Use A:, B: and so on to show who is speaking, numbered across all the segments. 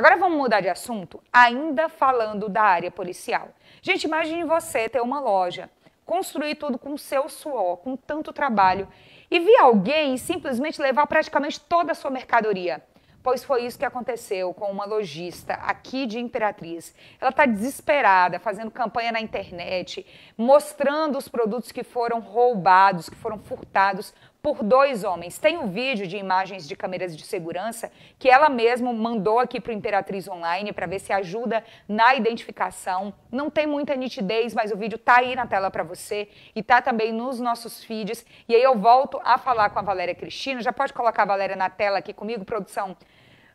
A: Agora vamos mudar de assunto, ainda falando da área policial. Gente, imagine você ter uma loja, construir tudo com seu suor, com tanto trabalho, e vir alguém simplesmente levar praticamente toda a sua mercadoria. Pois foi isso que aconteceu com uma lojista aqui de Imperatriz. Ela está desesperada, fazendo campanha na internet, mostrando os produtos que foram roubados, que foram furtados por dois homens. Tem um vídeo de imagens de câmeras de segurança que ela mesma mandou aqui para o Imperatriz Online para ver se ajuda na identificação. Não tem muita nitidez, mas o vídeo tá aí na tela para você e tá também nos nossos feeds. E aí eu volto a falar com a Valéria Cristina. Já pode colocar a Valéria na tela aqui comigo, produção?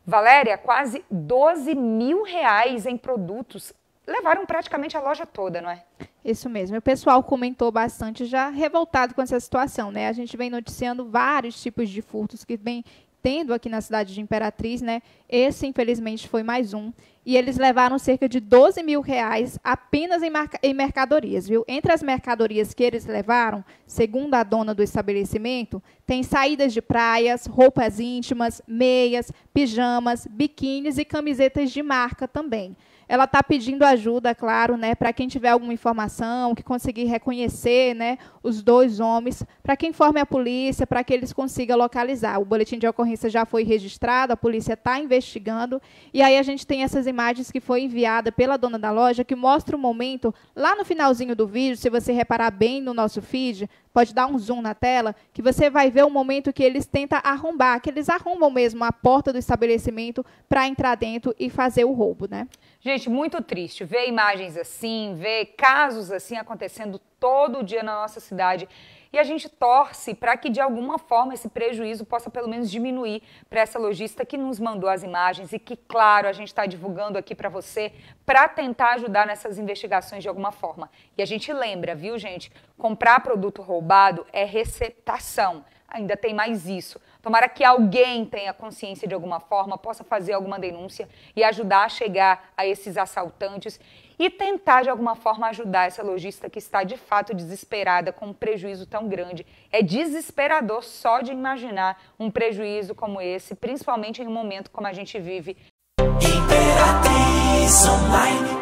A: Valéria, quase 12 mil reais em produtos. Levaram praticamente a loja toda, não é?
B: Isso mesmo. O pessoal comentou bastante já revoltado com essa situação, né? A gente vem noticiando vários tipos de furtos que vem tendo aqui na cidade de Imperatriz, né? Esse, infelizmente, foi mais um e eles levaram cerca de 12 mil reais apenas em, em, mercadorias, viu? Entre as mercadorias que eles levaram, segundo a dona do estabelecimento, tem saídas de praias, roupas íntimas, meias, pijamas, biquínis e camisetas de marca também. Ela está pedindo ajuda, claro, né, para quem tiver alguma informação, que conseguir reconhecer, né, os dois homens, para que informe a polícia, para que eles consigam localizar. O boletim de ocorrência já foi registrado, a polícia está investigando e aí a gente tem essas imagens que foi enviada pela dona da loja que mostra o momento lá no finalzinho do vídeo, se você reparar bem no nosso feed, pode dar um zoom na tela, que você vai ver o momento que eles tentam arrombar, que eles arrombam mesmo a porta do estabelecimento para entrar dentro e fazer o roubo, né?
A: Gente, muito triste ver imagens assim, ver casos assim acontecendo todo dia na nossa cidade. E a gente torce para que de alguma forma esse prejuízo possa pelo menos diminuir para essa lojista que nos mandou as imagens e que, claro, a gente está divulgando aqui para você para tentar ajudar nessas investigações de alguma forma. E a gente lembra, viu, gente? Comprar produto roubado roubado é receptação. Ainda tem mais isso. Tomara que alguém tenha consciência de alguma forma, possa fazer alguma denúncia e ajudar a chegar a esses assaltantes e tentar de alguma forma ajudar essa lojista que está de fato desesperada com um prejuízo tão grande. É desesperador só de imaginar um prejuízo como esse, principalmente em um momento como a gente vive. Imperatriz Online.